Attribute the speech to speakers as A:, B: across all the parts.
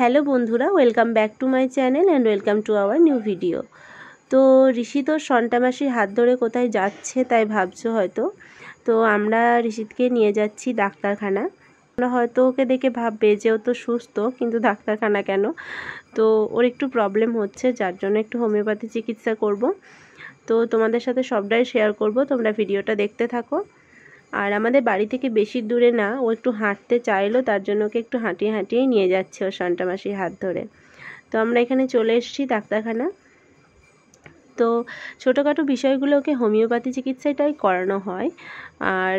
A: hello বন্ধুরা welcome back to my channel and welcome to our new video তো ঋষি সন্টা মাসির হাত ধরে কোথায় যাচ্ছে তাই ভাবছো হয়তো তো আমরা ঋষিতকে নিয়ে যাচ্ছি ডাক্তারখানা আমরা হয়তো ওকে দেখে ভাববে যে ও তো সুস্থ কিন্তু ডাক্তারখানা কেন তো ওর একটু প্রবলেম হচ্ছে যার জন্য একটু হোমিওপ্যাথি চিকিৎসা করব তো তোমাদের সাথে সবটাই শেয়ার করব তোমরা ভিডিওটা দেখতে থাকো আর আমাদের বাড়ি থেকে বেশি দূরে না ও একটু হাঁটতে চাইলো তার জন্য ওকে একটু হাঁটিয়ে হাঁটিয়ে নিয়ে যাচ্ছে ও সন্টা মাসির হাত ধরে তো আমরা এখানে চলে এসেছি ডাক্তারখানা তো ছোটোখাটো বিষয়গুলোকে হোমিওপ্যাথি চিকিৎসাটাই করানো হয় আর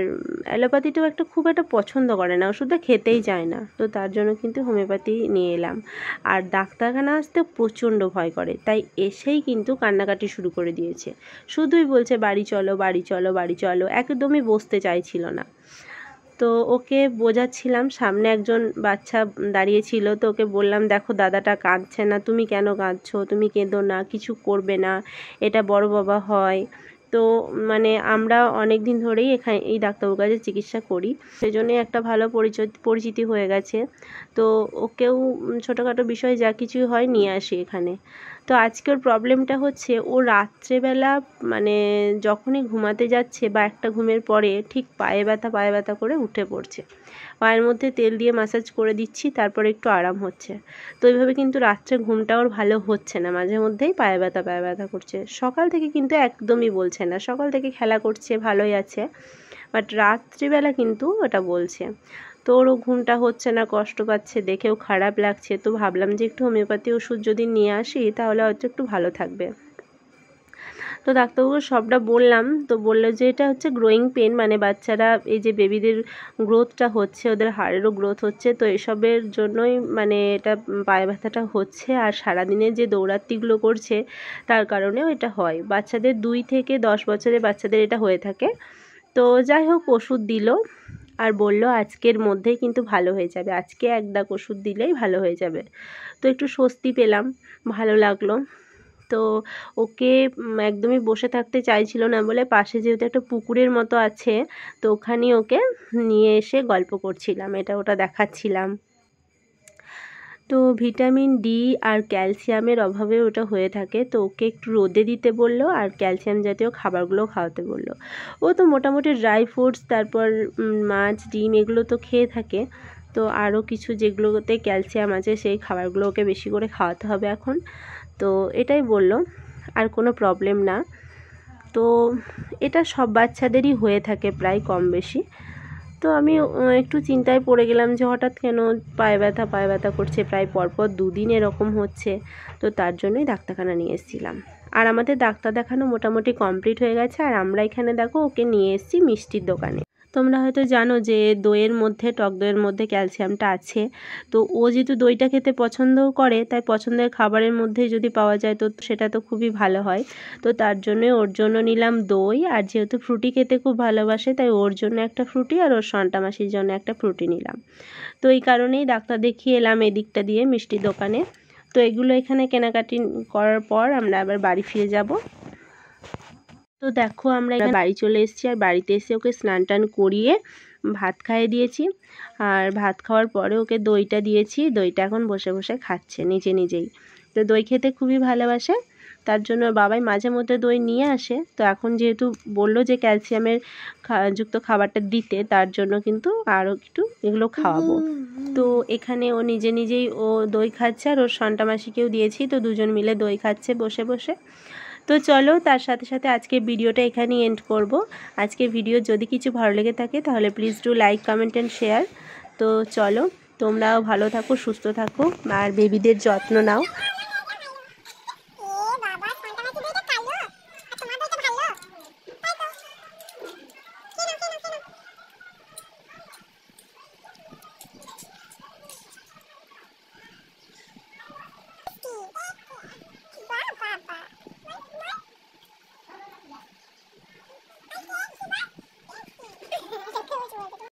A: অ্যালোপ্যাথিটাও একটা খুব একটা পছন্দ করে না ওষুধটা খেতেই চায় না তো তার জন্য কিন্তু হোমিওপ্যাথি নিয়ে এলাম আর ডাক্তারখানা আসতে প্রচণ্ড ভয় করে তাই এসেই কিন্তু কান্নাকাটি শুরু করে দিয়েছে শুধুই বলছে বাড়ি চলো বাড়ি চলো বাড়ি চলো একদমই বসতে চাইছিল না তো ওকে বোঝাচ্ছিলাম সামনে একজন বাচ্চা দাঁড়িয়ে ছিল তো ওকে বললাম দেখো দাদাটা কাঁদছে না তুমি কেন কাঁদছো তুমি কেঁদো না কিছু করবে না এটা বড় বাবা হয় তো মানে আমরা অনেক দিন ধরেই এখানে এই ডাক্তারবাবুর কাছে চিকিৎসা করি সেজন্য একটা ভালো পরিচয় পরিচিতি হয়ে গেছে তো ওকেও ছোটোখাটো বিষয়ে যা কিছুই হয় নিয়ে আসি এখানে তো আজকে ওর প্রবলেমটা হচ্ছে ও রাত্রেবেলা মানে যখনই ঘুমাতে যাচ্ছে বা একটা ঘুমের পরে ঠিক পায়ে ব্যথা পায়ে ব্যথা করে উঠে পড়ছে পায়ের মধ্যে তেল দিয়ে মাসাজ করে দিচ্ছি তারপরে একটু আরাম হচ্ছে তো এইভাবে কিন্তু রাত্রে ঘুমটা ওর ভালো হচ্ছে না মাঝে মধ্যেই পায়ে ব্যথা পায়ে ব্যথা করছে সকাল থেকে কিন্তু একদমই বলছে না সকাল থেকে খেলা করছে ভালোই আছে বাট রাত্রিবেলা কিন্তু ওটা বলছে তো ওরও ঘুমটা হচ্ছে না কষ্ট পাচ্ছে দেখেও খারাপ লাগছে তো ভাবলাম যে একটু হোমিওপ্যাথি ওষুধ যদি নিয়ে আসি তাহলে হয়তো একটু ভালো থাকবে তো ডাক্তারবাবু সবটা বললাম তো বললো যে এটা হচ্ছে গ্রোয়িং পেন মানে বাচ্চারা এই যে বেবিদের গ্রোথটা হচ্ছে ওদের হাড়েরও গ্রোথ হচ্ছে তো এসবের জন্যই মানে এটা পায়ে ব্যথাটা হচ্ছে আর সারাদিনে যে দৌড়াত্তিগুলো করছে তার কারণেও এটা হয় বাচ্চাদের দুই থেকে দশ বছরে বাচ্চাদের এটা হয়ে থাকে তো যাই হোক ওষুধ দিল আর বলল আজকের মধ্যেই কিন্তু ভালো হয়ে যাবে আজকে এক দাগ ওষুধ দিলেই ভালো হয়ে যাবে তো একটু স্বস্তি পেলাম ভালো লাগলো তো ওকে একদমই বসে থাকতে চাইছিল না বলে পাশে যেহেতু একটা পুকুরের মতো আছে তো ওখানেই ওকে নিয়ে এসে গল্প করছিলাম এটা ওটা দেখাচ্ছিলাম তো ভিটামিন ডি আর ক্যালসিয়ামের অভাবে ওটা হয়ে থাকে তো ওকে একটু রোদে দিতে বললো আর ক্যালসিয়াম জাতীয় খাবারগুলো খাওয়াতে বললো ও তো মোটামুটি ড্রাই ফ্রুটস তারপর মাছ ডিম এগুলো তো খেয়ে থাকে তো আরও কিছু যেগুলোতে ক্যালসিয়াম আছে সেই খাবারগুলো ওকে বেশি করে খাওয়াতে হবে এখন তো এটাই বলল আর কোনো প্রবলেম না তো এটা সব বাচ্চাদেরই হয়ে থাকে প্রায় কম বেশি তো আমি একটু চিন্তায় পড়ে গেলাম যে হঠাৎ কেন পায়ে ব্যথা পায়ে ব্যথা করছে প্রায় পরপর দুদিন এরকম হচ্ছে তো তার জন্যই ডাক্তারখানা নিয়ে এসেছিলাম আর আমাদের ডাক্তার দেখানো মোটামুটি কমপ্লিট হয়ে গেছে আর আমরা এখানে দেখো ওকে নিয়ে এসেছি মিষ্টির দোকানে তোমরা হয়তো জানো যে দইয়ের মধ্যে টক দইয়ের মধ্যে ক্যালসিয়ামটা আছে তো ও যেহেতু দইটা খেতে পছন্দও করে তাই পছন্দের খাবারের মধ্যে যদি পাওয়া যায় তো সেটা তো খুবই ভালো হয় তো তার জন্য ওর জন্য নিলাম দই আর যেহেতু ফ্রুটি খেতে খুব ভালোবাসে তাই ওর জন্য একটা ফ্রুটি আর ওর সন্টা মাসির জন্য একটা ফ্রুটি নিলাম তো এই কারণেই ডাক্তার দেখিয়ে এলাম এদিকটা দিয়ে মিষ্টি দোকানে তো এগুলো এখানে কেনাকাটি করার পর আমরা আবার বাড়ি ফিরে যাব তো দেখো আমরা এখানে বাড়ি চলে এসেছি আর বাড়িতে এসে ওকে স্নান টান করিয়ে ভাত খাইয়ে দিয়েছি আর ভাত খাওয়ার পরে ওকে দইটা দিয়েছি দইটা এখন বসে বসে খাচ্ছে নিজে নিজেই তো দই খেতে খুবই ভালোবাসে তার জন্য বাবাই মাঝে মধ্যে দই নিয়ে আসে তো এখন যেহেতু বললো যে ক্যালসিয়ামের যুক্ত খাবারটা দিতে তার জন্য কিন্তু আরও একটু এগুলো খাওয়াবো তো এখানে ও নিজে নিজেই ও দই খাচ্ছে আর ওর সন্টামাসিকেও মাসিকেও দিয়েছি তো দুজন মিলে দই খাচ্ছে বসে বসে তো চলো তার সাথে সাথে আজকে ভিডিওটা এখানে এন্ড করব আজকে ভিডিও যদি কিছু ভালো লেগে থাকে তাহলে please do like comment and share তো চলো তোমরাও ভালো থাকো সুস্থ থাকো আর বেবিদের যত্ন নাও